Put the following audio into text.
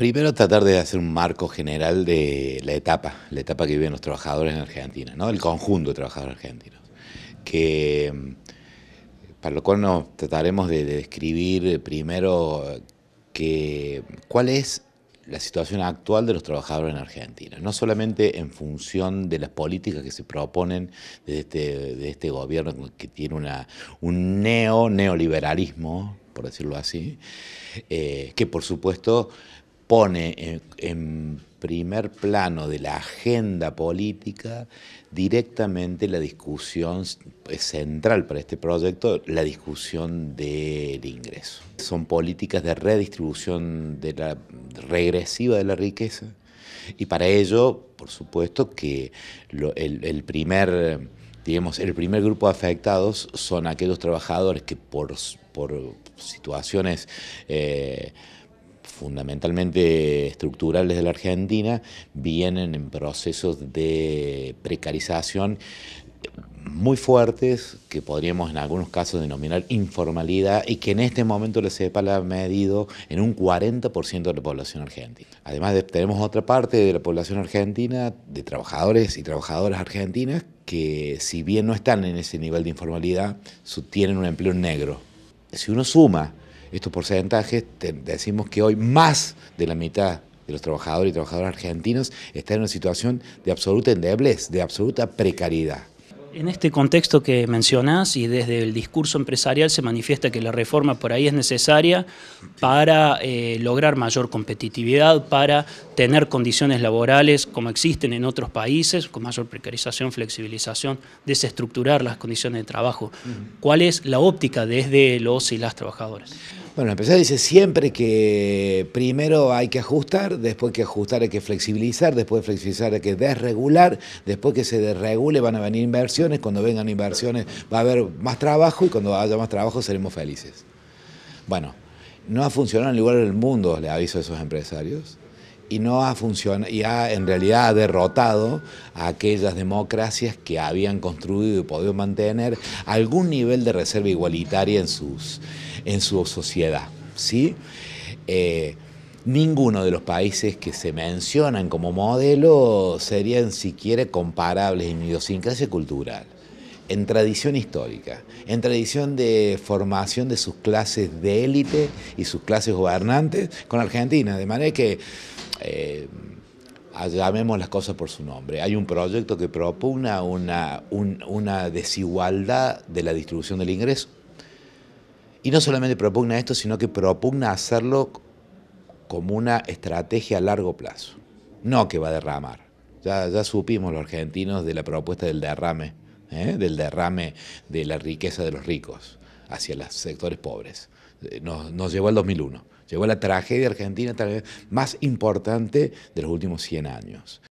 Primero tratar de hacer un marco general de la etapa, la etapa que viven los trabajadores en Argentina, ¿no? el conjunto de trabajadores argentinos, que, mm, para lo cual nos trataremos de, describir eh, primero que, cuál es la situación actual de los trabajadores en Argentina, no solamente en función de las políticas que se proponen desde este, de este gobierno que tiene un neo-neoliberalismo, por decirlo así, eh, que por supuesto pone en, primer plano de la agenda política directamente la discusión central para este proyecto, la discusión del ingreso. Son políticas de redistribución de la regresiva de la riqueza y para ello, por supuesto, que el, primer el primer grupo de afectados son aquellos trabajadores que por, situaciones eh, fundamentalmente estructurales de la Argentina, vienen en procesos de precarización muy fuertes, que podríamos en algunos casos denominar informalidad, y que en este momento la CEPAL ha medido en un 40% de la población argentina. Además, tenemos otra parte de la población argentina, de trabajadores y trabajadoras argentinas, que si bien no están en ese nivel de informalidad, tienen un empleo negro. Si uno suma estos porcentajes, decimos que hoy más de la mitad de los trabajadores y trabajadoras argentinos están en una situación de absoluta endeblez, de absoluta precariedad. En este contexto que mencionás y desde el discurso empresarial se manifiesta que la reforma por ahí es necesaria para eh, lograr mayor competitividad, para tener condiciones laborales como existen en otros países, con mayor precarización, flexibilización, desestructurar las condiciones de trabajo. ¿Cuál es la óptica desde los y las trabajadoras? Bueno, empresa dice siempre que primero hay que ajustar, después que ajustar hay que flexibilizar, después de flexibilizar hay que desregular, después que se desregule van a venir inversiones cuando vengan inversiones va a haber más trabajo y cuando haya más trabajo seremos felices. Bueno, no ha funcionado en lugar del mundo, le aviso a esos empresarios, y no ha y en realidad ha derrotado a aquellas democracias que habían construido y podido mantener algún nivel de reserva igualitaria en, sus, en su sociedad. ¿sí? Eh, Ninguno de los países que se mencionan como modelo serían siquiera comparables en idiosincrasia cultural, en tradición histórica, en tradición de formación de sus clases de élite y sus clases gobernantes con Argentina. De manera que eh, llamemos las cosas por su nombre. Hay un proyecto que propugna una, una desigualdad de la distribución del ingreso. Y no solamente propugna esto, sino que propugna hacerlo como una estrategia a largo plazo, no que va a derramar. Ya, supimos los argentinos de la propuesta del derrame, ¿eh? del derrame de la riqueza de los ricos hacia los sectores pobres. Eh, nos, llevó al 2001, llegó la tragedia argentina más importante de los últimos 100 años.